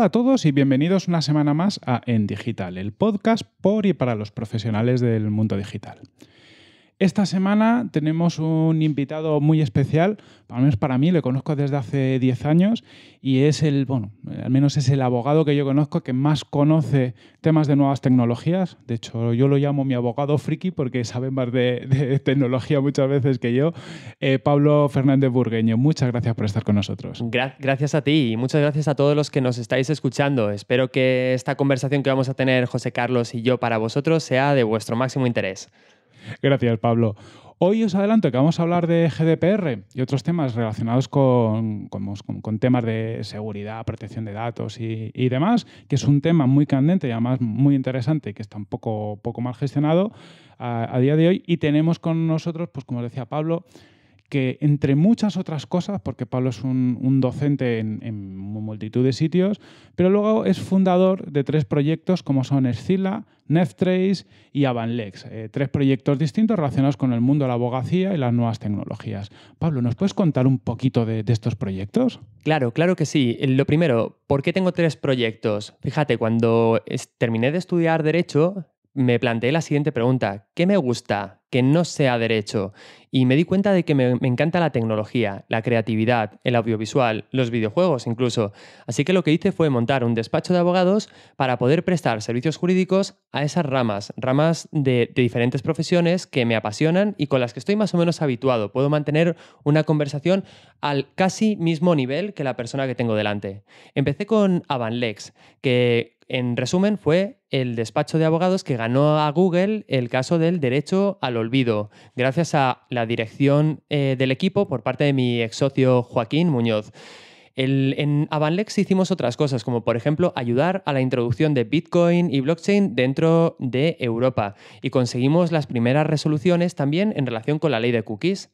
Hola a todos y bienvenidos una semana más a En Digital, el podcast por y para los profesionales del mundo digital. Esta semana tenemos un invitado muy especial, al menos para mí, le conozco desde hace 10 años y es el, bueno, al menos es el abogado que yo conozco que más conoce temas de nuevas tecnologías. De hecho, yo lo llamo mi abogado friki porque sabe más de, tecnología muchas veces que yo. Eh, Pablo Fernández Burgueño, muchas gracias por estar con nosotros. gracias a ti y muchas gracias a todos los que nos estáis escuchando. Espero que esta conversación que vamos a tener José Carlos y yo para vosotros sea de vuestro máximo interés. Gracias, Pablo. Hoy os adelanto que vamos a hablar de GDPR y otros temas relacionados con, temas de seguridad, protección de datos y, demás, que es un tema muy candente y además muy interesante y que está un poco, poco mal gestionado a, a día de hoy. Y tenemos con nosotros, pues como decía Pablo, que entre muchas otras cosas, porque Pablo es un, docente en, multitud de sitios, pero luego es fundador de tres proyectos como son Escila, Neftrace y Avanlex, eh, tres proyectos distintos relacionados con el mundo de la abogacía y las nuevas tecnologías. Pablo, ¿nos puedes contar un poquito de, de estos proyectos? Claro, claro que sí. Eh, lo primero, ¿por qué tengo tres proyectos? Fíjate, cuando terminé de estudiar Derecho, me planteé la siguiente pregunta, ¿qué me gusta que no sea derecho? Y me di cuenta de que me, encanta la tecnología, la creatividad, el audiovisual, los videojuegos incluso. Así que lo que hice fue montar un despacho de abogados para poder prestar servicios jurídicos a esas ramas, ramas de, de diferentes profesiones que me apasionan y con las que estoy más o menos habituado. Puedo mantener una conversación al casi mismo nivel que la persona que tengo delante. Empecé con Avanlex, que en resumen, fue el despacho de abogados que ganó a Google el caso del derecho al olvido, gracias a la dirección eh, del equipo por parte de mi ex socio Joaquín Muñoz. en Avanlex hicimos otras cosas, como por ejemplo ayudar a la introducción de Bitcoin y blockchain dentro de Europa. Y conseguimos las primeras resoluciones también en relación con la ley de cookies.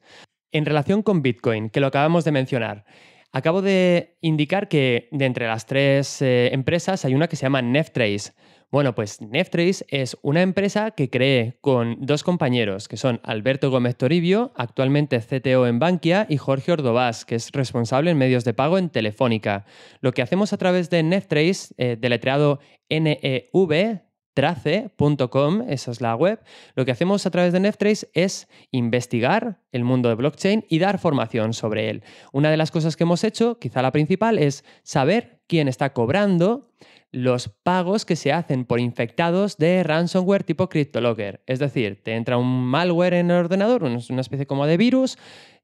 En relación con Bitcoin, que lo acabamos de mencionar, Acabo de indicar que de entre las tres eh, empresas hay una que se llama Neftrace. Bueno, pues Neftrace es una empresa que creé con dos compañeros, que son Alberto Gómez Toribio, actualmente CTO en Bankia, y Jorge Ordovás, que es responsable en medios de pago en Telefónica. Lo que hacemos a través de Neftrace, eh, deletreado NEV, trace.com, esa es la web, lo que hacemos a través de Neftrace es investigar el mundo de blockchain y dar formación sobre él. Una de las cosas que hemos hecho, quizá la principal, es saber quién está cobrando los pagos que se hacen por infectados de ransomware tipo CryptoLocker. Es decir, te entra un malware en el ordenador, una especie como de virus,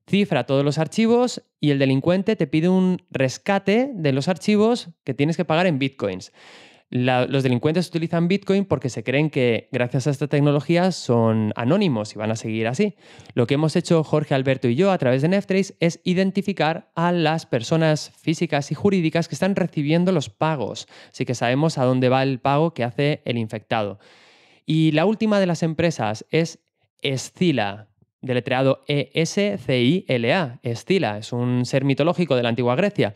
cifra todos los archivos y el delincuente te pide un rescate de los archivos que tienes que pagar en bitcoins los delincuentes utilizan Bitcoin porque se creen que gracias a esta tecnología son anónimos y van a seguir así. Lo que hemos hecho Jorge Alberto y yo a través de Neftrace es identificar a las personas físicas y jurídicas que están recibiendo los pagos. Así que sabemos a dónde va el pago que hace el infectado. Y la última de las empresas es Escila, deletreado e E-S-C-I-L-A. Escila es un ser mitológico de la antigua Grecia.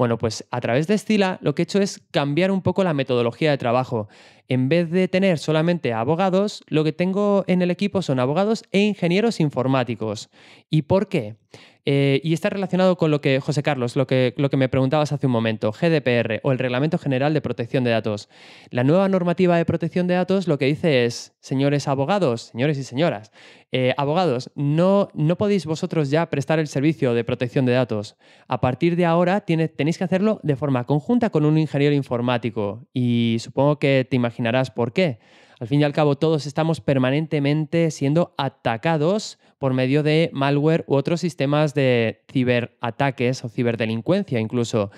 Bueno, pues a través de Stila lo que he hecho es cambiar un poco la metodología de trabajo. En vez de tener solamente abogados, lo que tengo en el equipo son abogados e ingenieros informáticos. ¿Y por qué? Eh, y está relacionado con lo que, José Carlos, lo que, lo que me preguntabas hace un momento, GDPR o el Reglamento General de Protección de Datos. La nueva normativa de protección de datos lo que dice es, señores abogados, señores y señoras, eh, abogados, no, no podéis vosotros ya prestar el servicio de protección de datos. A partir de ahora tenéis que hacerlo de forma conjunta con un ingeniero informático y supongo que te imaginarás por qué. Al fin y al cabo, todos estamos permanentemente siendo atacados por medio de malware u otros sistemas de ciberataques o ciberdelincuencia incluso.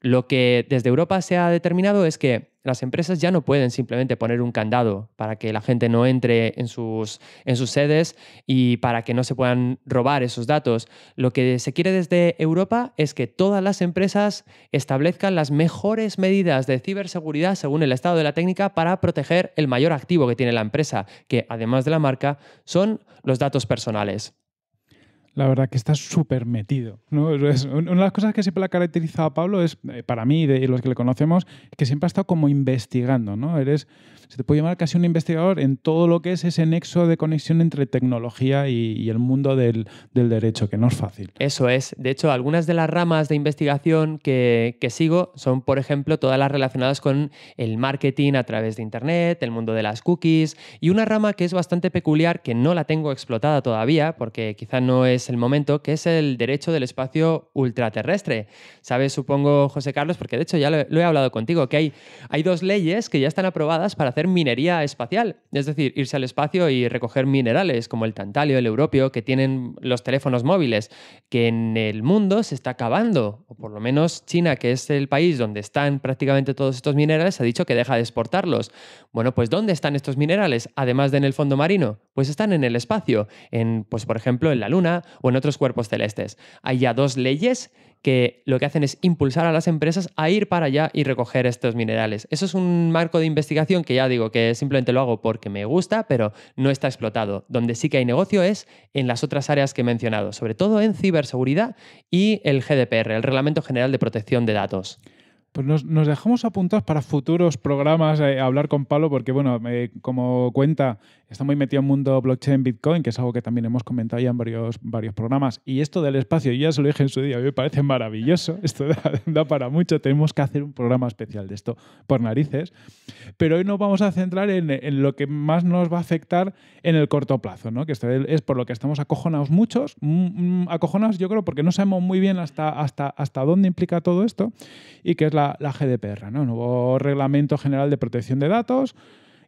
Lo que desde Europa se ha determinado es que las empresas ya no pueden simplemente poner un candado para que la gente no entre en sus, sedes y para que no se puedan robar esos datos. Lo que se quiere desde Europa es que todas las empresas establezcan las mejores medidas de ciberseguridad según el estado de la técnica para proteger el mayor activo que tiene la empresa, que además de la marca son los datos personales la verdad que está súper metido. una de las cosas que siempre la ha caracterizado a Pablo es, eh, para mí y los que le conocemos, que siempre ha estado como investigando. ¿no? Eres, se te puede llamar casi un investigador en todo lo que es ese nexo de conexión entre tecnología y, el mundo del, derecho, que no es fácil. Eso es. De hecho, algunas de las ramas de investigación que sigo son, por ejemplo, todas las relacionadas con el marketing a través de Internet, el mundo de las cookies y una rama que es bastante peculiar, que no la tengo explotada todavía, porque quizá no es el momento, que es el derecho del espacio ultraterrestre. Sabes, supongo, José Carlos, porque de hecho ya lo, he hablado contigo, que hay, hay dos leyes que ya están aprobadas para hacer minería espacial, es decir, irse al espacio y recoger minerales como el tantalio, el europio, que tienen los teléfonos móviles, que en el mundo se está acabando, o por lo menos China, que es el país donde están prácticamente todos estos minerales, ha dicho que deja de exportarlos. Bueno, pues ¿dónde están estos minerales? Además de en el fondo marino, pues están en el espacio, en, pues por ejemplo, en la Luna o en otros cuerpos celestes. Hay ya dos leyes que lo que hacen es impulsar a las empresas a ir para allá y recoger estos minerales. Eso es un marco de investigación que ya digo que simplemente lo hago porque me gusta, pero no está explotado. Donde sí que hay negocio es en las otras áreas que he mencionado, sobre todo en ciberseguridad y el GDPR, el Reglamento General de Protección de Datos. Pues nos, dejamos apuntados para futuros programas eh, hablar con Pablo, porque, bueno, eh, como cuenta, está muy metido en el mundo blockchain, Bitcoin, que es algo que también hemos comentado ya en varios, varios programas. Y esto del espacio, yo ya se lo dije en su día, me parece maravilloso. Esto da, para mucho. Tenemos que hacer un programa especial de esto por narices. Pero hoy nos vamos a centrar en, lo que más nos va a afectar en el corto plazo, ¿no? Que esto es por lo que estamos acojonados muchos. Mm, mm, acojonados, yo creo, porque no sabemos muy bien hasta, hasta, hasta dónde implica todo esto y que es la la, GDPR, ¿no? nuevo Reglamento General de Protección de Datos,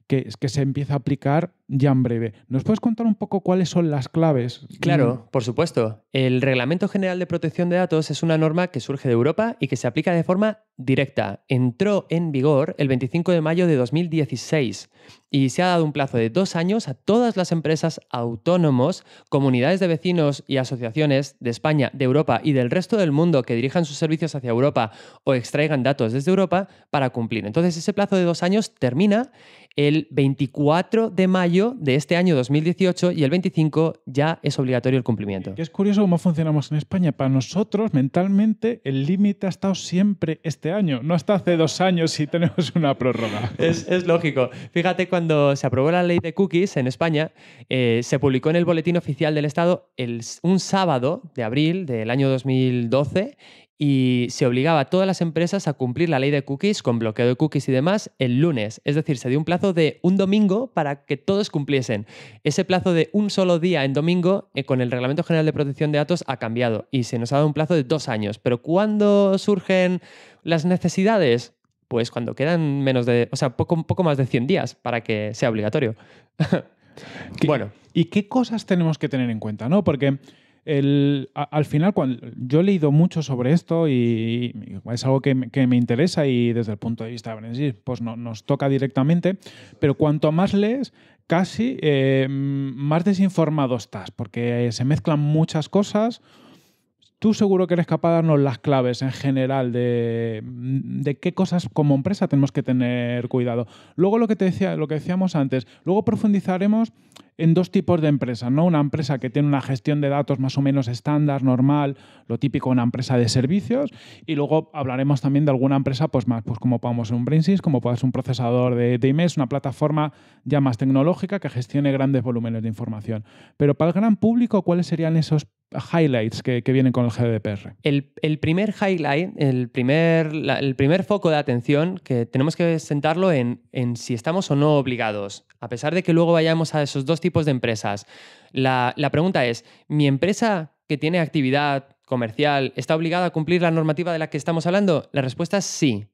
que, que se empieza a aplicar ya en breve. ¿Nos puedes contar un poco cuáles son las claves? Claro, por supuesto. El Reglamento General de Protección de Datos es una norma que surge de Europa y que se aplica de forma directa. Entró en vigor el 25 de mayo de 2016 y se ha dado un plazo de dos años a todas las empresas autónomos, comunidades de vecinos y asociaciones de España, de Europa y del resto del mundo que dirijan sus servicios hacia Europa o extraigan datos desde Europa para cumplir. Entonces ese plazo de dos años termina el 24 de mayo de este año 2018 y el 25 ya es obligatorio el cumplimiento. Es curioso cómo funcionamos en España. Para nosotros, mentalmente, el límite ha estado siempre este año, no hasta hace dos años si tenemos una prórroga. es, es lógico. Fíjate cuando cuando se aprobó la ley de cookies en España, eh, se publicó en el Boletín Oficial del Estado un sábado de abril del año 2012 y se obligaba a todas las empresas a cumplir la ley de cookies con bloqueo de cookies y demás el lunes. Es decir, se dio un plazo de un domingo para que todos cumpliesen. Ese plazo de un solo día en domingo eh, con el Reglamento General de Protección de Datos ha cambiado y se nos ha dado un plazo de dos años. Pero ¿cuándo surgen las necesidades? pues cuando quedan menos de, o sea, poco, poco más de 100 días para que sea obligatorio. bueno. ¿Y qué cosas tenemos que tener en cuenta? ¿no? Porque al final, cuando, yo he leído mucho sobre esto y, es algo que, me interesa y desde el punto de vista de Brenzis, pues no, nos toca directamente, pero cuanto más lees, casi eh, más desinformado estás, porque se mezclan muchas cosas, Tú seguro que eres capaz de darnos las claves en general de, de, qué cosas como empresa tenemos que tener cuidado. Luego lo que te decía, lo que decíamos antes, luego profundizaremos en dos tipos de empresas, ¿no? Una empresa que tiene una gestión de datos más o menos estándar, normal, lo típico, una empresa de servicios, y luego hablaremos también de alguna empresa, pues más, pues como podamos ser un Brainsys, como pueda ser un procesador de, de una plataforma ya más tecnológica que gestione grandes volúmenes de información. Pero para el gran público, ¿cuáles serían esos highlights que, vienen con el GDPR? El, primer highlight, el primer, el primer foco de atención que tenemos que sentarlo en, si estamos o no obligados. A pesar de que luego vayamos a esos dos tipos de empresas, la pregunta es, ¿mi empresa que tiene actividad comercial está obligada a cumplir la normativa de la que estamos hablando? La respuesta es sí.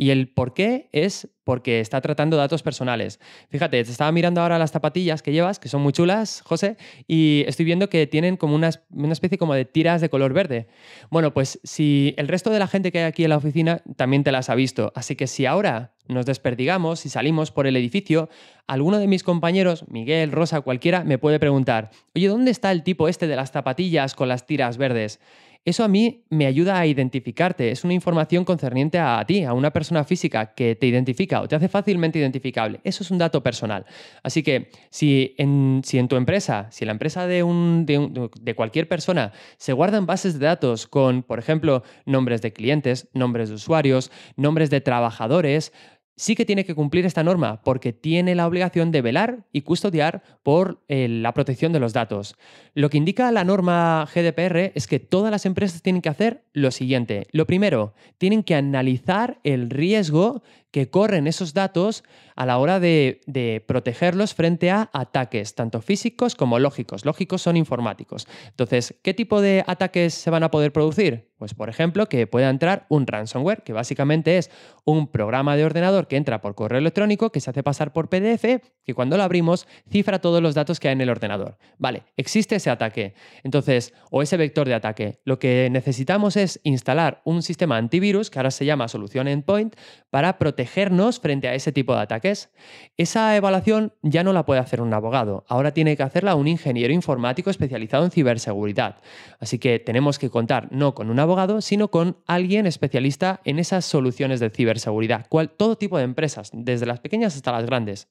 Y el por qué es porque está tratando datos personales. Fíjate, te estaba mirando ahora las zapatillas que llevas, que son muy chulas, José, y estoy viendo que tienen como una, especie como de tiras de color verde. Bueno, pues si el resto de la gente que hay aquí en la oficina también te las ha visto, así que si ahora nos desperdigamos y salimos por el edificio, alguno de mis compañeros, Miguel, Rosa, cualquiera, me puede preguntar, oye, ¿dónde está el tipo este de las zapatillas con las tiras verdes? Eso a mí me ayuda a identificarte, es una información concerniente a ti, a una persona física que te identifica o te hace fácilmente identificable. Eso es un dato personal. Así que si en, si en tu empresa, si en la empresa de, un, de, de cualquier persona se guardan bases de datos con, por ejemplo, nombres de clientes, nombres de usuarios, nombres de trabajadores, sí que tiene que cumplir esta norma porque tiene la obligación de velar y custodiar por eh, la protección de los datos. Lo que indica la norma GDPR es que todas las empresas tienen que hacer lo siguiente. Lo primero, tienen que analizar el riesgo que corren esos datos a la hora de, protegerlos frente a ataques, tanto físicos como lógicos. Lógicos son informáticos. Entonces, ¿qué tipo de ataques se van a poder producir? Pues, por ejemplo, que pueda entrar un ransomware, que básicamente es un programa de ordenador que entra por correo electrónico, que se hace pasar por PDF, que cuando lo abrimos cifra todos los datos que hay en el ordenador. Vale, existe ese ataque. Entonces, o ese vector de ataque. Lo que necesitamos es instalar un sistema antivirus, que ahora se llama solución endpoint, para proteger protegernos frente a ese tipo de ataques? Esa evaluación ya no la puede hacer un abogado, ahora tiene que hacerla un ingeniero informático especializado en ciberseguridad. Así que tenemos que contar no con un abogado, sino con alguien especialista en esas soluciones de ciberseguridad, cual, todo tipo de empresas, desde las pequeñas hasta las grandes.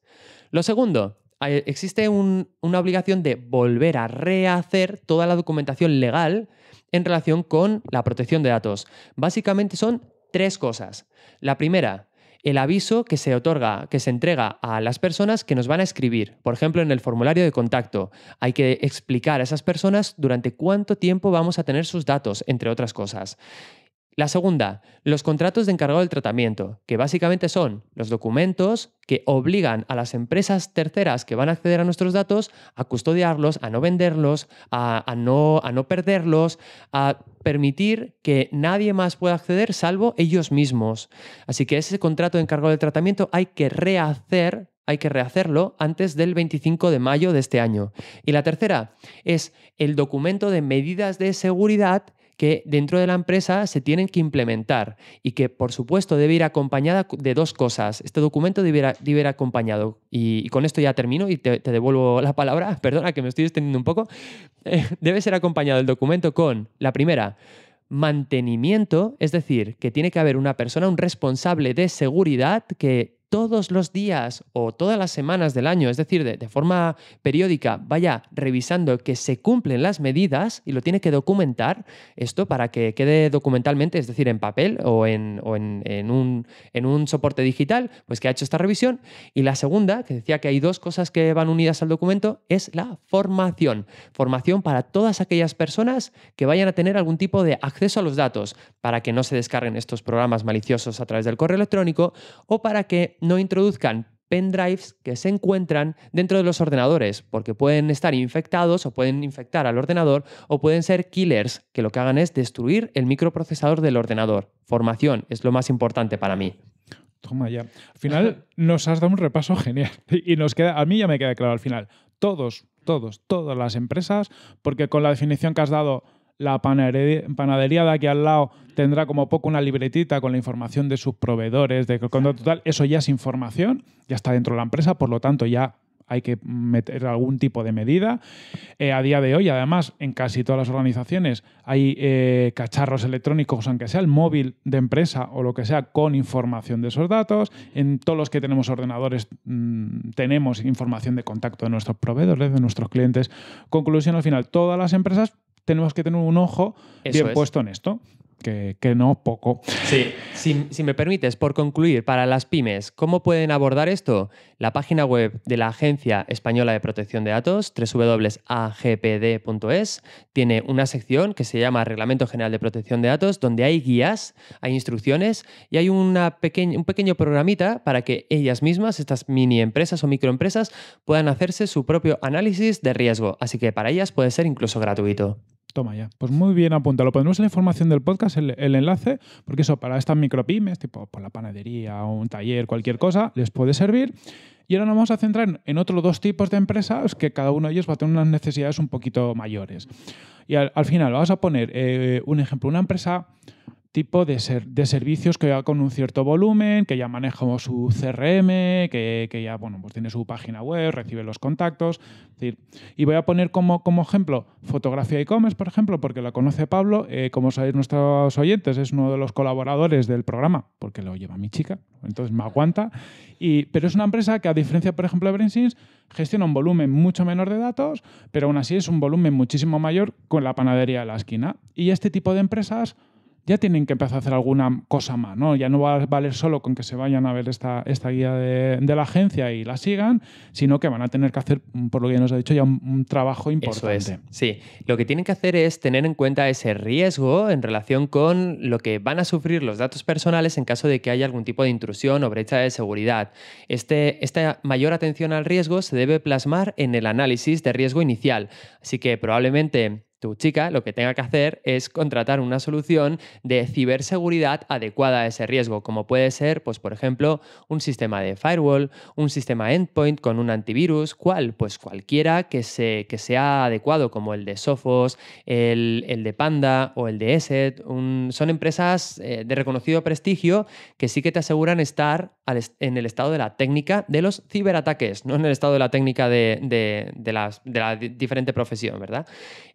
Lo segundo, existe una obligación de volver a rehacer toda la documentación legal en relación con la protección de datos. Básicamente son tres cosas. La primera, el aviso que se otorga, que se entrega a las personas que nos van a escribir. Por ejemplo, en el formulario de contacto hay que explicar a esas personas durante cuánto tiempo vamos a tener sus datos, entre otras cosas. La segunda, los contratos de encargado del tratamiento, que básicamente son los documentos que obligan a las empresas terceras que van a acceder a nuestros datos a custodiarlos, a no venderlos, a, no, a no, perderlos, a permitir que nadie más pueda acceder salvo ellos mismos. Así que ese contrato de encargado del tratamiento hay que rehacer hay que rehacerlo antes del 25 de mayo de este año. Y la tercera es el documento de medidas de seguridad que dentro de la empresa se tienen que implementar y que, por supuesto, debe ir acompañada de dos cosas. Este documento debe ir, acompañado, y, con esto ya termino y te, devuelvo la palabra, perdona que me estoy extendiendo un poco, eh, debe ser acompañado el documento con, la primera, mantenimiento, es decir, que tiene que haber una persona, un responsable de seguridad que todos los días o todas las semanas del año, es decir, de, forma periódica, vaya revisando que se cumplen las medidas y lo tiene que documentar esto para que quede documentalmente, es decir, en papel o o en, un, en un soporte digital, pues que ha hecho esta revisión. Y la segunda, que decía que hay dos cosas que van unidas al documento, es la formación. Formación para todas aquellas personas que vayan a tener algún tipo de acceso a los datos, para que no se descarguen estos programas maliciosos a través del correo electrónico o para que no introduzcan pendrives que se encuentran dentro de los ordenadores, porque pueden estar infectados o pueden infectar al ordenador o pueden ser killers, que lo que hagan es destruir el microprocesador del ordenador. Formación es lo más importante para mí. Toma ya. Al final nos has dado un repaso genial y nos queda, a mí ya me queda claro al final, todos, todos, todas las empresas, porque con la definición que has dado la panadería, de aquí al lado tendrá como poco una libretita con la información de sus proveedores, de contacto total. Eso ya es información, ya está dentro de la empresa, por lo tanto ya hay que meter algún tipo de medida. Eh, a día de hoy, además, en casi todas las organizaciones hay eh, cacharros electrónicos, aunque sea el móvil de empresa o lo que sea, con información de esos datos. En todos los que tenemos ordenadores mm, tenemos información de contacto de nuestros proveedores, de nuestros clientes. Conclusión al final, todas las empresas tenemos que tener un ojo bien puesto en esto. Que, no poco. Sí. Si, me permites, por concluir, para las pymes, ¿cómo pueden abordar esto? La página web de la Agencia Española de Protección de Datos, www.agpd.es, tiene una sección que se llama Reglamento General de Protección de Datos, donde hay guías, hay instrucciones y hay una un pequeño programita para que ellas mismas, estas mini empresas o microempresas, puedan hacerse su propio análisis de riesgo. Así que para ellas puede ser incluso gratuito. Toma ya. Pues muy bien apunta. Lo ponemos en la información del podcast, el, enlace, porque eso para estas micropymes, tipo por la panadería o un taller, cualquier cosa, les puede servir. Y ahora nos vamos a centrar en otros dos tipos de empresas que cada uno de ellos va a tener unas necesidades un poquito mayores. Y al, final vamos a poner eh, un ejemplo, una empresa tipo de, ser, de servicios que va con un cierto volumen, que ya maneja su CRM, que, ya bueno, pues tiene su página web, recibe los contactos. y voy a poner como, como ejemplo fotografía e e-commerce, por ejemplo, porque la conoce Pablo, eh, como sabéis nuestros oyentes, es uno de los colaboradores del programa, porque lo lleva mi chica, entonces me aguanta. Y, pero es una empresa que a diferencia, por ejemplo, de Brainsins, gestiona un volumen mucho menor de datos, pero aún así es un volumen muchísimo mayor con la panadería de la esquina. Y este tipo de empresas ya tienen que empezar a hacer alguna cosa más, ¿no? Ya no va a valer solo con que se vayan a ver esta, esta guía de, la agencia y la sigan, sino que van a tener que hacer, mm, por lo que ya nos ha dicho, ya un, trabajo importante. Eso Sí, lo que tienen que hacer es tener en cuenta ese riesgo en relación con lo que van a sufrir los datos personales en caso de que haya algún tipo de intrusión o brecha de seguridad. Este, esta mayor atención al riesgo se debe plasmar en el análisis de riesgo inicial, así que probablemente tu chica lo que tenga que hacer es contratar una solución de ciberseguridad adecuada a ese riesgo, como puede ser, pues, por ejemplo, un sistema de firewall, un sistema endpoint con un antivirus, ¿cuál? Pues cualquiera que, se, que sea adecuado, como el de Sophos, el, de Panda o el de ESET. son empresas eh, de reconocido prestigio que sí que te aseguran estar en el estado de la técnica de los ciberataques, no en el estado de la técnica de, de la diferente profesión, ¿verdad?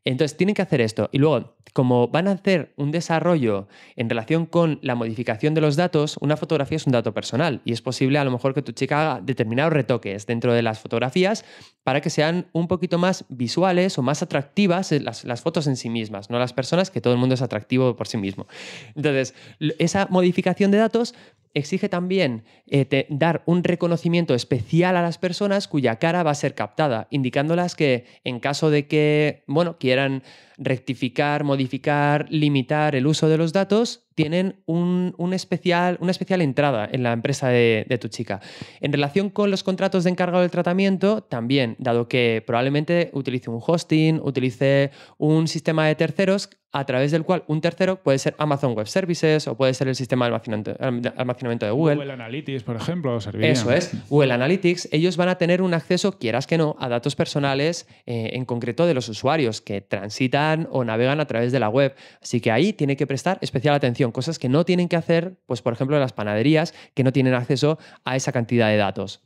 Entonces, tienen que hacer esto. Y luego, como van a hacer un desarrollo en relación con la modificación de los datos, una fotografía es un dato personal y es posible a lo mejor que tu chica haga determinados retoques dentro de las fotografías para que sean un poquito más visuales o más atractivas eh, las, las fotos en sí mismas, no las personas, que todo el mundo es atractivo por sí mismo. Entonces, esa modificación de datos exige también eh, dar un reconocimiento especial a las personas cuya cara va a ser captada, indicándolas que en caso de que, bueno, quieran rectificar, modificar, limitar el uso de los datos, tienen un, especial, una especial entrada en la empresa de, tu chica. En relación con los contratos de encargado del tratamiento, también, dado que probablemente utilice un hosting, utilice un sistema de terceros a través del cual un tercero puede ser Amazon Web Services o puede ser el sistema de almacenamiento, de Google. Google Analytics, por ejemplo. Eso es. Google Analytics, ellos van a tener un acceso, quieras que no, a datos personales, eh, en concreto de los usuarios, que transitan o navegan a través de la web. Así que ahí tiene que prestar especial atención, cosas que no tienen que hacer, pues por ejemplo las panaderías que no tienen acceso a esa cantidad de datos.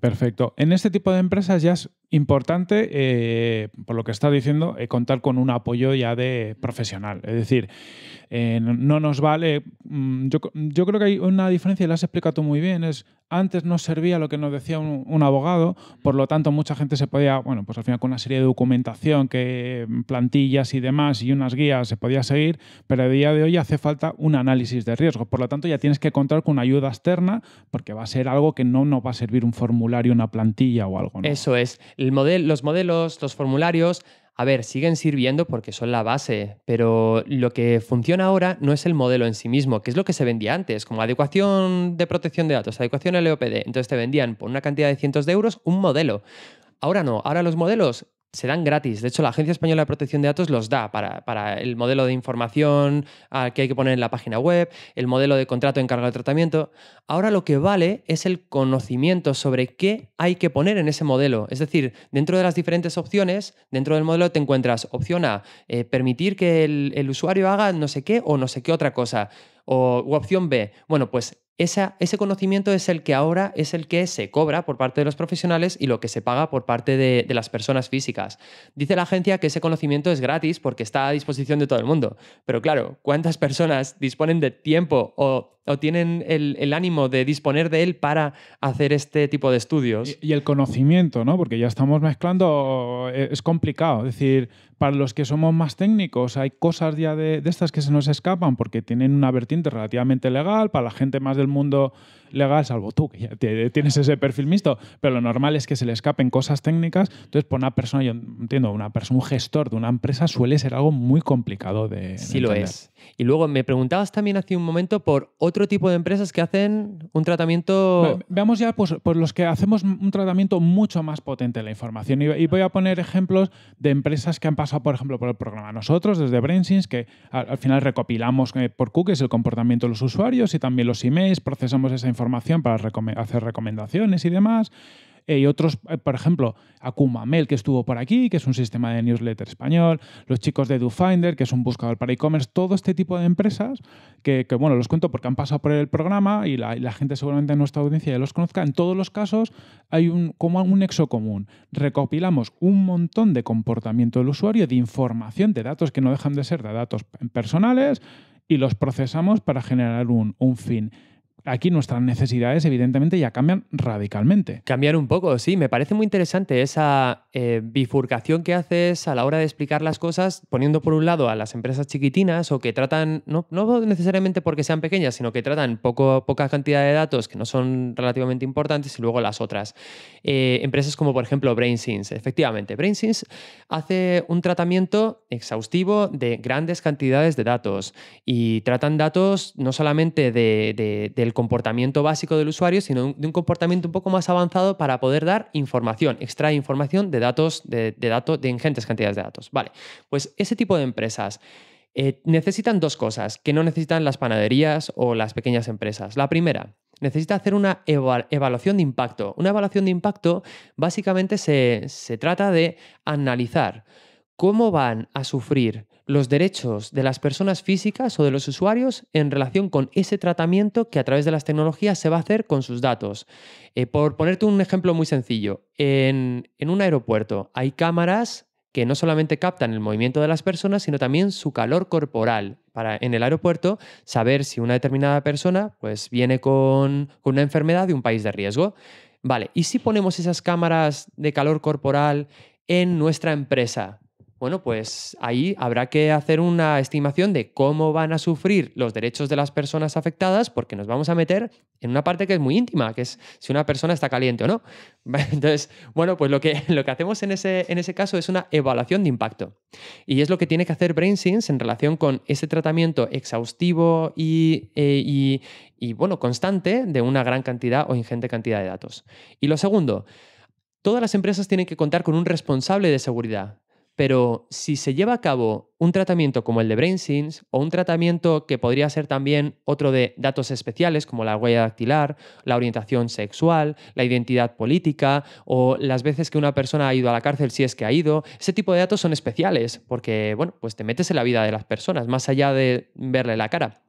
Perfecto. En este tipo de empresas ya es importante, eh, por lo que está diciendo, eh, contar con un apoyo ya de profesional. Es decir, eh, no nos vale. Mm, yo, creo que hay una diferencia, y la has explicado tú muy bien, es antes no servía lo que nos decía un, abogado, por lo tanto mucha gente se podía, bueno, pues al final con una serie de documentación, que mm, plantillas y demás y unas guías se podía seguir, pero a día de hoy hace falta un análisis de riesgo. Por lo tanto ya tienes que contar con ayuda externa porque va a ser algo que no nos va a servir un formulario, una plantilla o algo. Eso es. El los modelos, los formularios a ver, siguen sirviendo porque son la base, pero lo que funciona ahora no es el modelo en sí mismo, que es lo que se vendía antes, como adecuación de protección de datos, adecuación LOPD. E Entonces te vendían por una cantidad de cientos de euros un modelo. Ahora no, ahora los modelos se dan gratis. De hecho, la Agencia Española de Protección de Datos los da para, el modelo de información ah, que hay que poner en la página web, el modelo de contrato de encargo de tratamiento. Ahora lo que vale es el conocimiento sobre qué hay que poner en ese modelo. Es decir, dentro de las diferentes opciones, dentro del modelo te encuentras opción A, eh, permitir que el, usuario haga no sé qué o no sé qué otra cosa. O opción B, bueno, pues ese conocimiento es el que ahora es el que se cobra por parte de los profesionales y lo que se paga por parte de, de, las personas físicas. Dice la agencia que ese conocimiento es gratis porque está a disposición de todo el mundo. Pero claro, ¿cuántas personas disponen de tiempo o o tienen el, ánimo de disponer de él para hacer este tipo de estudios. Y, el conocimiento, ¿no? Porque ya estamos mezclando, eh, es complicado. Es decir, para los que somos más técnicos, hay cosas ya de, de estas que se nos escapan porque tienen una vertiente relativamente legal, para la gente más del mundo legal, salvo tú, que ya tienes ese perfil mixto, pero lo normal es que se le escapen cosas técnicas. Entonces, por una persona, yo entiendo, una persona, un gestor de una empresa suele ser algo muy complicado de. sí, lo es. Y luego me preguntabas también hace un momento por otro tipo de empresas que hacen un tratamiento. veamos ya, pues, pues, los que hacemos un tratamiento mucho más potente de la información. Y, voy a poner ejemplos de empresas que han pasado, por ejemplo, por el programa. Nosotros, desde BrainSins, que al, final recopilamos eh, por cookies el comportamiento de los usuarios y también los emails, procesamos esa información información para hacer recomendaciones y demás. Eh, y otros, eh, por ejemplo, Mail, que estuvo por aquí, que es un sistema de newsletter español, los chicos de DoFinder, que es un buscador para e-commerce, todo este tipo de empresas que, bueno, los cuento porque han pasado por el programa y la, gente seguramente en nuestra audiencia ya los conozca. En todos los casos hay un, como un nexo común. Recopilamos un montón de comportamiento del usuario, de información, de datos que no dejan de ser de datos personales y los procesamos para generar un, un fin aquí nuestras necesidades evidentemente ya cambian radicalmente. Cambiar un poco, sí. Me parece muy interesante esa eh, bifurcación que haces a la hora de explicar las cosas, poniendo por un lado a las empresas chiquitinas o que tratan, no, necesariamente porque sean pequeñas, sino que tratan poco, poca cantidad de datos que no son relativamente importantes y luego las otras. Eh, empresas como por ejemplo BrainSense. Efectivamente, BrainSense hace un tratamiento exhaustivo de grandes cantidades de datos y tratan datos no solamente de, de comportamiento básico del usuario, sino de un comportamiento un poco más avanzado para poder dar información, extraer información de datos, de, de ingentes cantidades de datos. Vale, pues ese tipo de empresas. Eh, necesitan dos cosas que no necesitan las panaderías o las pequeñas empresas. La primera, necesita hacer una evaluación de impacto. Una evaluación de impacto básicamente se trata de analizar cómo van a sufrir los derechos de las personas físicas o de los usuarios en relación con ese tratamiento que a través de las tecnologías se va a hacer con sus datos. Eh, por ponerte un ejemplo muy sencillo, en, un aeropuerto hay cámaras que no solamente captan el movimiento de las personas, sino también su calor corporal. Para en el aeropuerto saber si una determinada persona pues, viene con, con una enfermedad de un país de riesgo. Vale, ¿y si ponemos esas cámaras de calor corporal en nuestra empresa? Bueno, pues ahí habrá que hacer una estimación de cómo van a sufrir los derechos de las personas afectadas, porque nos vamos a meter en una parte que es muy íntima, que es si una persona está caliente o no. Entonces, bueno, pues lo que, lo que hacemos en ese, en ese caso es una evaluación de impacto. Y es lo que tiene que hacer BrainSense en relación con ese tratamiento exhaustivo y, eh, y bueno, constante de una gran cantidad o ingente cantidad de datos. Y lo segundo, todas las empresas tienen que contar con un responsable de seguridad pero si se lleva a cabo un tratamiento como el de BrainSins o un tratamiento que podría ser también otro de datos especiales como la huella dactilar, la orientación sexual, la identidad política o las veces que una persona ha ido a la cárcel si es que ha ido, ese tipo de datos son especiales porque bueno, pues te metes en la vida de las personas más allá de verle la cara.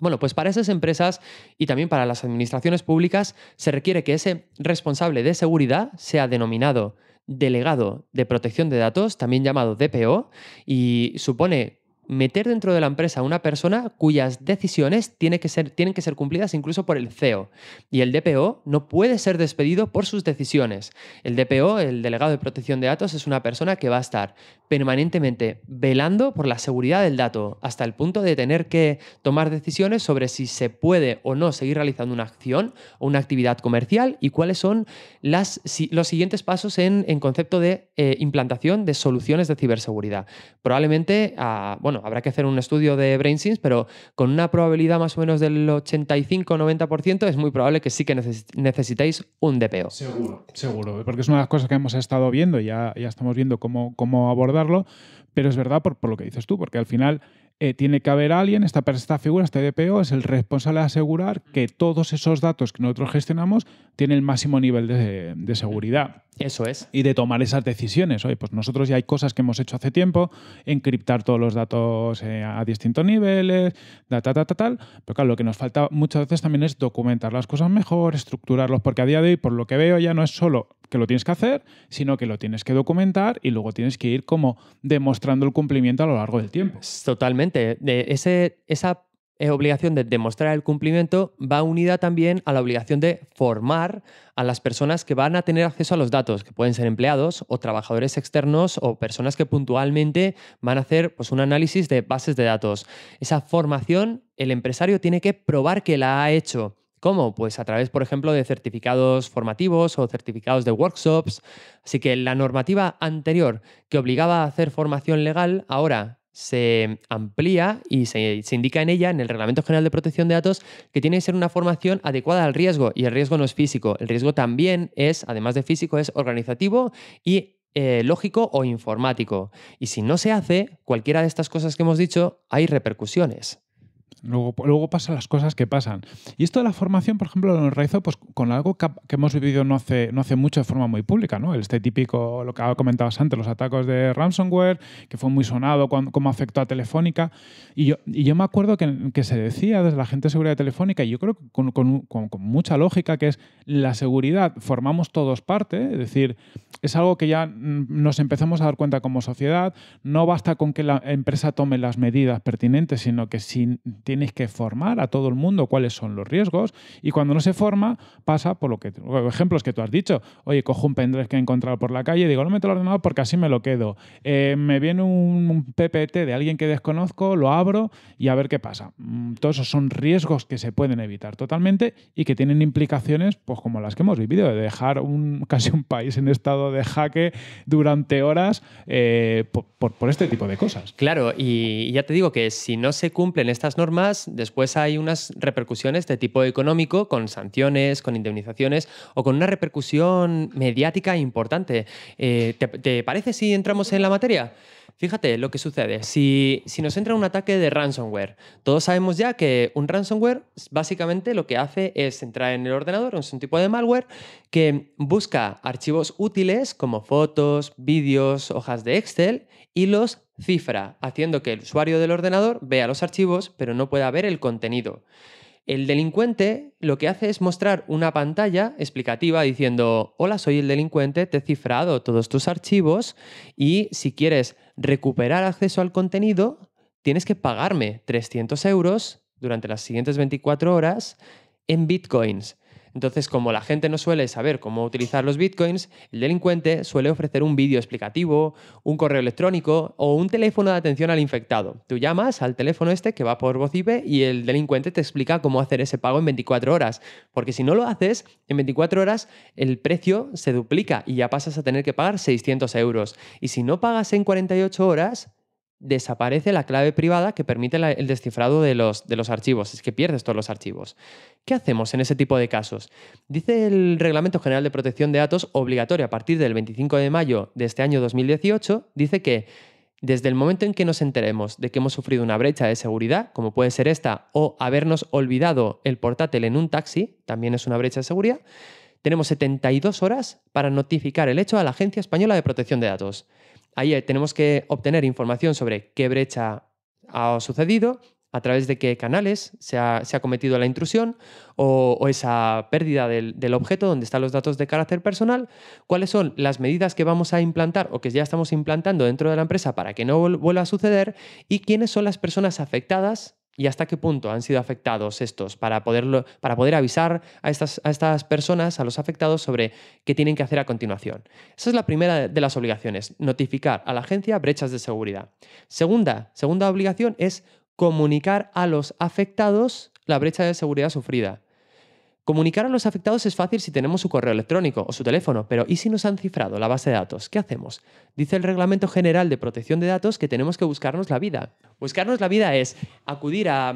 Bueno, pues para esas empresas y también para las administraciones públicas se requiere que ese responsable de seguridad sea denominado delegado de protección de datos, también llamado DPO, y supone meter dentro de la empresa una persona cuyas decisiones tienen que, ser, tienen que ser cumplidas incluso por el CEO. Y el DPO no puede ser despedido por sus decisiones. El DPO, el delegado de protección de datos, es una persona que va a estar permanentemente velando por la seguridad del dato, hasta el punto de tener que tomar decisiones sobre si se puede o no seguir realizando una acción o una actividad comercial y cuáles son las, los siguientes pasos en, concepto de eh, implantación de soluciones de ciberseguridad. Probablemente, ah, bueno, bueno, habrá que hacer un estudio de BrainSense, pero con una probabilidad más o menos del 85-90% es muy probable que sí que necesitéis un DPO. Seguro, seguro, porque es una de las cosas que hemos estado viendo y ya, ya estamos viendo cómo, cómo abordarlo, pero es verdad por, lo que dices tú, porque al final... Eh, tiene que haber alguien, esta, esta figura, este DPO, es el responsable de asegurar que todos esos datos que nosotros gestionamos tienen el máximo nivel de, de seguridad. Eso es. Y de tomar esas decisiones. Oye, pues nosotros ya hay cosas que hemos hecho hace tiempo, encriptar todos los datos eh, a distintos niveles, da, ta, ta, tal. Pero claro, lo que nos falta muchas veces también es documentar las cosas mejor, estructurarlos, porque a día de hoy, por lo que veo, ya no es solo que lo tienes que hacer, sino que lo tienes que documentar y luego tienes que ir como demostrando el cumplimiento a lo largo del tiempo. Totalmente. De ese, esa obligación de demostrar el cumplimiento va unida también a la obligación de formar a las personas que van a tener acceso a los datos, que pueden ser empleados o trabajadores externos o personas que puntualmente van a hacer pues, un análisis de bases de datos. Esa formación el empresario tiene que probar que la ha hecho. ¿Cómo? Pues a través, por ejemplo, de certificados formativos o certificados de workshops. Así que la normativa anterior que obligaba a hacer formación legal, ahora se amplía y se, indica en ella, en el Reglamento General de Protección de Datos, que tiene que ser una formación adecuada al riesgo. Y el riesgo no es físico. El riesgo también es, además de físico, es organizativo y eh, lógico o informático. Y si no se hace cualquiera de estas cosas que hemos dicho, hay repercusiones. Luego, luego pasan las cosas que pasan. Y esto de la formación, por ejemplo, lo realizo pues, con algo que, hemos vivido no hace, no hace mucho de forma muy pública, ¿no? Este típico, lo que comentabas antes, los ataques de ransomware, que fue muy sonado, cómo afectó a Telefónica. Y yo, y yo me acuerdo que, que, se decía desde la gente de seguridad de Telefónica, y yo creo que con, con, con, con mucha lógica, que es la seguridad formamos todos parte, es decir, es algo que ya nos empezamos a dar cuenta como sociedad, no basta con que la empresa tome las medidas pertinentes, sino que si tienes que formar a todo el mundo cuáles son los riesgos y cuando no se forma pasa por lo que ejemplos que tú has dicho. Oye, cojo un pendrive que he encontrado por la calle, digo, no meto el ordenador porque así me lo quedo. Eh, me viene un, PPT de alguien que desconozco, lo abro y a ver qué pasa. Mm, todos esos son riesgos que se pueden evitar totalmente y que tienen implicaciones pues, como las que hemos vivido, de dejar un, casi un país en estado de jaque durante horas eh, por este tipo de cosas. Claro, y ya te digo que si no se cumplen estas normas, después hay unas repercusiones de tipo económico, con sanciones, con indemnizaciones o con una repercusión mediática importante. Eh, ¿Te parece si entramos en la materia? Fíjate lo que sucede. Si, nos entra un ataque de ransomware, todos sabemos ya que un ransomware básicamente lo que hace es entrar en el ordenador, es un tipo de malware que busca archivos útiles como fotos, vídeos, hojas de Excel y los cifra, haciendo que el usuario del ordenador vea los archivos pero no pueda ver el contenido. El delincuente lo que hace es mostrar una pantalla explicativa diciendo, hola, soy el delincuente, te he cifrado todos tus archivos y si quieres recuperar acceso al contenido, tienes que pagarme 300 euros durante las siguientes 24 horas en bitcoins. Entonces, como la gente no suele saber cómo utilizar los bitcoins, el delincuente suele ofrecer un vídeo explicativo, un correo electrónico o un teléfono de atención al infectado. Tú llamas al teléfono este que va por voz IP y el delincuente te explica cómo hacer ese pago en 24 horas. Porque si no lo haces, en 24 horas el precio se duplica y ya pasas a tener que pagar 600 euros. Y si no pagas en 48 horas, desaparece la clave privada que permite el descifrado de los, de los, archivos. Es que pierdes todos los archivos. ¿Qué hacemos en ese tipo de casos? Dice el Reglamento General de Protección de Datos, obligatorio a partir del 25 de mayo de este año 2018, dice que desde el momento en que nos enteremos de que hemos sufrido una brecha de seguridad, como puede ser esta, o habernos olvidado el portátil en un taxi, también es una brecha de seguridad, tenemos 72 horas para notificar el hecho a la Agencia Española de Protección de Datos ahí eh, tenemos que obtener información sobre qué brecha ha sucedido, a través de qué canales se ha, cometido la intrusión o, esa pérdida del, objeto donde están los datos de carácter personal, cuáles son las medidas que vamos a implantar o que ya estamos implantando dentro de la empresa para que no vuelva a suceder y quiénes son las personas afectadas y hasta qué punto han sido afectados estos para, poderlo, para poder avisar a estas, a estas, personas, a los afectados, sobre qué tienen que hacer a continuación. Esa es la primera de las obligaciones, notificar a la agencia brechas de seguridad. Segunda, segunda obligación es comunicar a los afectados la brecha de seguridad sufrida. Comunicar a los afectados es fácil si tenemos su correo electrónico o su teléfono, pero ¿y si nos han cifrado la base de datos? ¿Qué hacemos? Dice el Reglamento General de Protección de Datos que tenemos que buscarnos la vida. Buscarnos la vida es acudir a,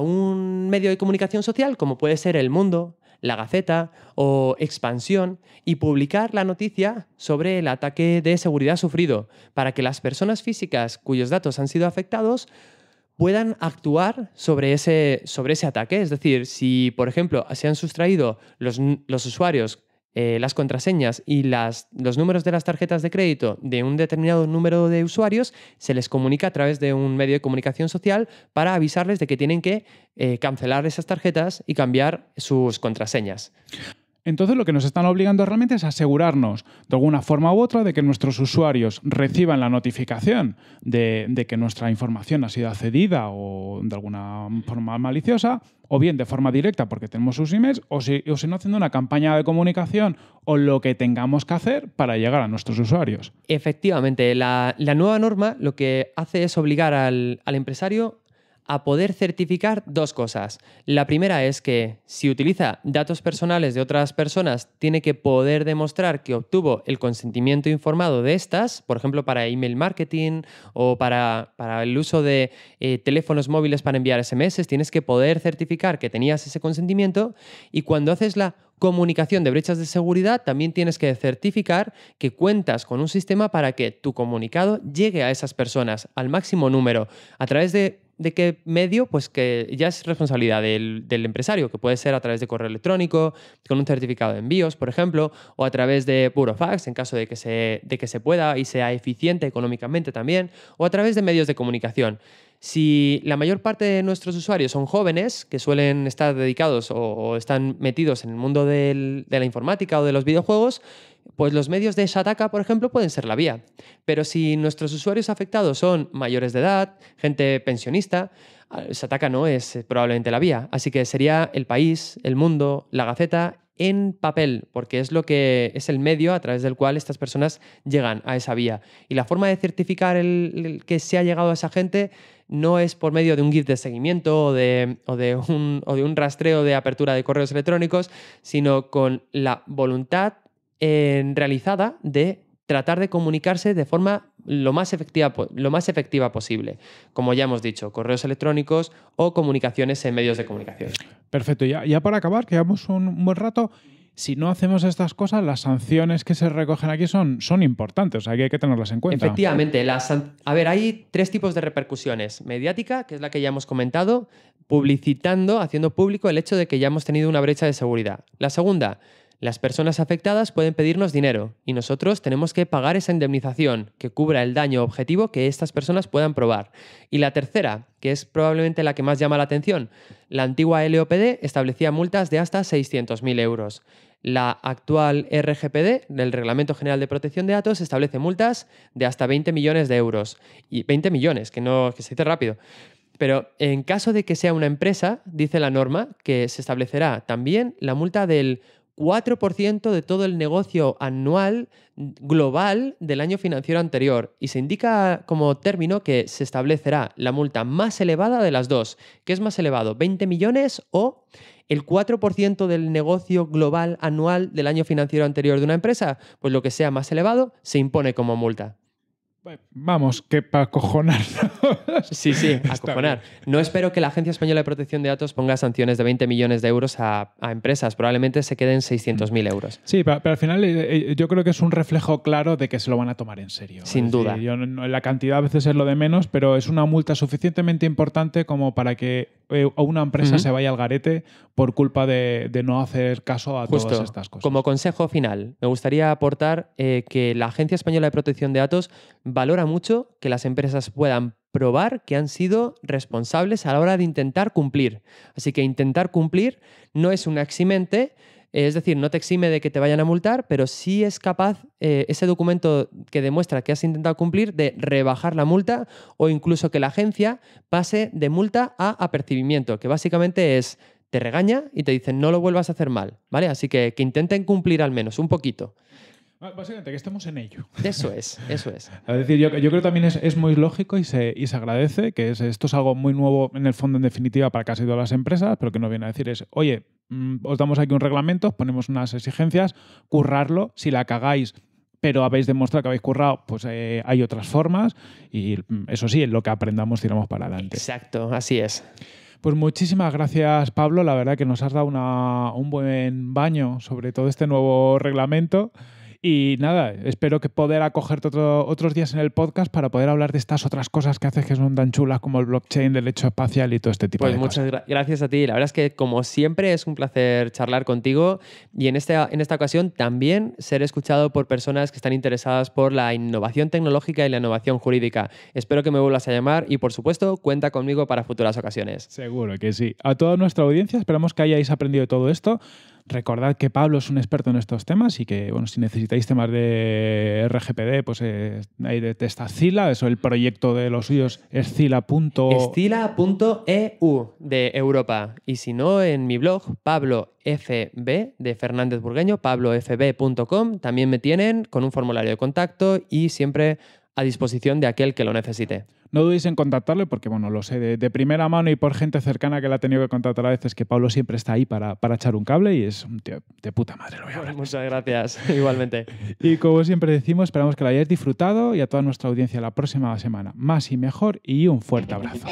un medio de comunicación social como puede ser El Mundo, La Gaceta o Expansión y publicar la noticia sobre el ataque de seguridad sufrido para que las personas físicas cuyos datos han sido afectados puedan actuar sobre ese, sobre ese ataque. Es decir, si, por ejemplo, se han sustraído los, usuarios eh, las contraseñas y las, los números de las tarjetas de crédito de un determinado número de usuarios, se les comunica a través de un medio de comunicación social para avisarles de que tienen que eh, cancelar esas tarjetas y cambiar sus contraseñas. Entonces lo que nos están obligando realmente es asegurarnos de alguna forma u otra de que nuestros usuarios reciban la notificación de, que nuestra información ha sido accedida o de alguna forma maliciosa, o bien de forma directa porque tenemos sus emails, o si, no haciendo una campaña de comunicación o lo que tengamos que hacer para llegar a nuestros usuarios. Efectivamente, la, nueva norma lo que hace es obligar al empresario a poder certificar dos cosas. La primera es que si utiliza datos personales de otras personas, tiene que poder demostrar que obtuvo el consentimiento informado de estas, por ejemplo, para email marketing o para, para el uso de eh, teléfonos móviles para enviar SMS, tienes que poder certificar que tenías ese consentimiento y cuando haces la comunicación de brechas de seguridad, también tienes que certificar que cuentas con un sistema para que tu comunicado llegue a esas personas, al máximo número, a través de ¿De qué medio? Pues que ya es responsabilidad del, empresario, que puede ser a través de correo electrónico, con un certificado de envíos, por ejemplo, o a través de puro fax, en caso de que se, de que se pueda y sea eficiente económicamente también, o a través de medios de comunicación. Si la mayor parte de nuestros usuarios son jóvenes, que suelen estar dedicados o, están metidos en el mundo de la informática o de los videojuegos, pues los medios de Shataka, por ejemplo, pueden ser la vía. Pero si nuestros usuarios afectados son mayores de edad, gente pensionista, ah, Shataka no es eh, probablemente la vía. Así que sería el país, el mundo, la Gaceta en papel, porque es lo que es el medio a través del cual estas personas llegan a esa vía. Y la forma de certificar el, que se ha llegado a esa gente no es por medio de un GIF de seguimiento de, o de, un, o de un rastreo de apertura de correos electrónicos, sino con la voluntad realizada de tratar de comunicarse de forma lo más, efectiva, lo más efectiva posible. Como ya hemos dicho, correos electrónicos o comunicaciones en medios de comunicación. Perfecto. Ya, ya para acabar, que llevamos un buen rato si no hacemos estas cosas, las sanciones que se recogen aquí son, son importantes, o sea, que hay que tenerlas en cuenta. Efectivamente, las, a ver, hay tres tipos de repercusiones. Mediática, que es la que ya hemos comentado, publicitando, haciendo público el hecho de que ya hemos tenido una brecha de seguridad. La segunda, las personas afectadas pueden pedirnos dinero y nosotros tenemos que pagar esa indemnización que cubra el daño objetivo que estas personas puedan probar. Y la tercera, que es probablemente la que más llama la atención, la antigua LOPD establecía multas de hasta 600.000 euros. La actual RGPD, del Reglamento General de Protección de Datos, establece multas de hasta 20 millones de euros. Y 20 millones, que no que se dice rápido. Pero en caso de que sea una empresa, dice la norma que se establecerá también la multa del 4% de todo el negocio anual global del año financiero anterior y se indica como término que se establecerá la multa más elevada de las dos. ¿Qué es más elevado? ¿20 millones o el 4% del negocio global anual del año financiero anterior de una empresa? Pues lo que sea más elevado se impone como multa. Vamos, que para acojonar. sí, sí, acojonar. No espero que la Agencia Española de Protección de Datos ponga sanciones de 20 millones de euros a, empresas. Probablemente se queden 600.000 euros. Sí, pero, al final eh, eh, yo creo que es un reflejo claro de que se lo van a tomar en serio. Sin duda. la cantidad a veces es lo de menos, pero es una multa suficientemente importante como para que eh, una empresa se vaya al garete por culpa de, no hacer caso a todas estas cosas. Como consejo final, me gustaría aportar que la Agencia Española de Protección de Datos va valora mucho que las empresas puedan probar que han sido responsables a la hora de intentar cumplir. Así que intentar cumplir no es un eximente, es decir, no te exime de que te vayan a multar, pero sí es capaz eh, ese documento que demuestra que has intentado cumplir de rebajar la multa o incluso que la agencia pase de multa a apercibimiento, que básicamente es te regaña y te dicen no lo vuelvas a hacer mal, ¿vale? Así que que intenten cumplir al menos un poquito. Ah, básicamente que estemos en ello. Eso es, eso es. es decir, yo, yo creo también es, es muy lógico y se, agradece, que es, esto es algo muy nuevo en el fondo en definitiva para casi todas las empresas, pero que nos viene a decir es, oye, mm, os damos aquí un reglamento, os ponemos unas exigencias, currarlo, si la cagáis pero habéis demostrado que habéis currado, pues eh, hay otras formas y mm, eso sí, en lo que aprendamos tiramos para adelante. Exacto, así es. Pues muchísimas gracias, Pablo. La verdad que nos has dado un buen baño sobre todo este nuevo reglamento. Y nada, espero que poder acogerte otros días en el podcast para poder hablar de estas otras cosas que haces que son tan chulas como el blockchain, hecho espacial y todo este tipo pues de cosas. Pues muchas gracias a ti. La verdad es que, como siempre, es un placer charlar contigo y en esta, en esta ocasión también ser escuchado por personas que están interesadas por la innovación tecnológica y la innovación jurídica. Espero que me vuelvas a llamar y, por supuesto, cuenta conmigo para futuras ocasiones. Seguro que sí. A toda nuestra audiencia, esperamos que hayáis aprendido todo esto. Recordad que Pablo es un experto en estos temas y que, bueno, si necesitáis temas de RGPD, pues hay eh, ahí testacila. Zila, eso el proyecto de los suyos es Zila.eu e de Europa. Y si no, en mi blog, Pablo FB de Fernández Burgueño, pablofb.com, también me tienen con un formulario de contacto y siempre a disposición de aquel que lo necesite. No dudéis en contactarle porque, bueno, lo sé de, primera mano y por gente cercana que la ha tenido que contactar a veces que Pablo siempre está ahí para, echar un cable y es un tío de puta madre. Pues muchas gracias, igualmente. Y como siempre decimos, esperamos que lo hayáis disfrutado y a toda nuestra audiencia la próxima semana. Más y mejor y un fuerte abrazo.